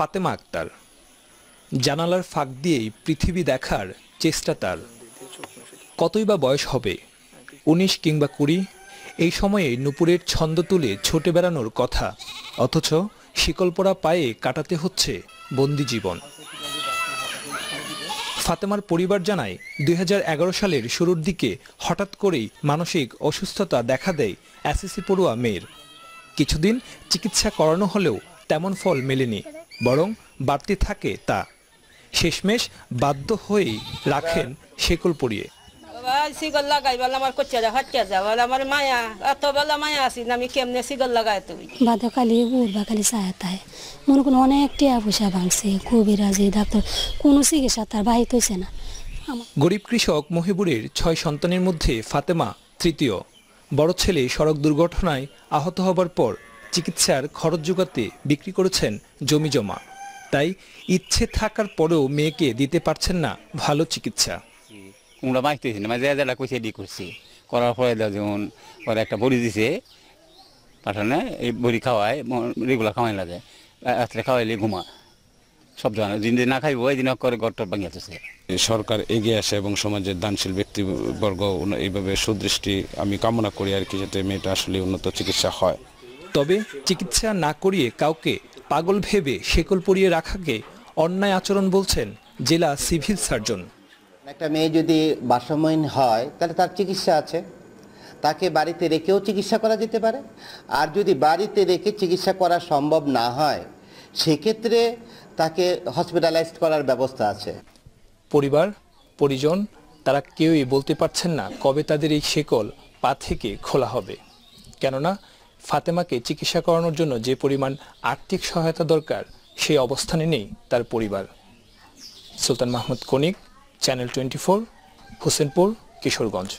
ফাতেমা আক্তার জানালার ফাঁক দিয়েই পৃথিবী দেখার চেষ্টা তার কতই বা বয়স হবে উনিশ কিংবা কুড়ি এই সময়ে নুপুরের ছন্দ তুলে ছোটে বেড়ানোর কথা অথচ শিকলপোড়া পায়ে কাটাতে হচ্ছে বন্দি জীবন ফাতেমার পরিবার জানায় দুই সালের শুরুর দিকে হঠাৎ করেই মানসিক অসুস্থতা দেখা দেয় অ্যাসিসি পড়ুয়া মেয়ের কিছুদিন চিকিৎসা করানো হলেও তেমন ফল মেলেনি বরং বাড়তি থাকে তা শেষমেশ বাধ্য হয়েই রাখেন শেকল পরিয়ে সিগল লাগাই যা যা আমার মায়া এত মায়া আমি কেমনে সিগল কোনো ভাঙছে ডাক্তার তার না গরিব কৃষক মহিবুরের ছয় সন্তানের মধ্যে ফাতেমা তৃতীয় বড় ছেলে সড়ক দুর্ঘটনায় আহত হবার পর চিকিৎসার খরচ যোগাতে বিক্রি করেছেন জমি জমা তাই ইচ্ছে থাকার পরেও মেয়েকে দিতে পারছেন না ভালো চিকিৎসা কুমড়া বাঁচতেছি না মানে যা কইছে এডি করছি করার পরে যখন ওরা একটা বড়ি দিছে পাঠানে এই বড়ি খাওয়ায় রেগুলার খাওয়াই লাগে রাত্রে খাওয়াইলে ঘুমা সব জানে দিন না খাইবো এই দিন করে গড়টা ভাঙিয়াতেছে সরকার এগিয়ে আসে এবং সমাজের দানশীল ব্যক্তিবর্গ এইভাবে সুদৃষ্টি আমি কামনা করি আর কি যাতে মেয়েটা আসলে উন্নত চিকিৎসা হয় তবে চিকিৎসা না করিয়ে কাউকে পাগল ভেবে শেকল পরিয়ে রাখাকে অন্যায় আচরণ বলছেন জেলা সিভিল সার্জন একটা মেয়ে যদি বাসমহীন হয় তাহলে তার চিকিৎসা আছে তাকে বাড়িতে রেখেও চিকিৎসা করা যেতে পারে আর যদি বাড়িতে রেখে চিকিৎসা করা সম্ভব না হয় সেক্ষেত্রে তাকে হসপিটালাইজড করার ব্যবস্থা আছে পরিবার পরিজন তারা কেউই বলতে পারছেন না কবে তাদের এই শেকল পা থেকে খোলা হবে কেননা ফাতেমাকে চিকিৎসা করানোর জন্য যে পরিমাণ আর্থিক সহায়তা দরকার সেই অবস্থানে নেই তার পরিবার সুলতান মাহমুদ কনিক channel twenty four Hossainpur Kishoreganj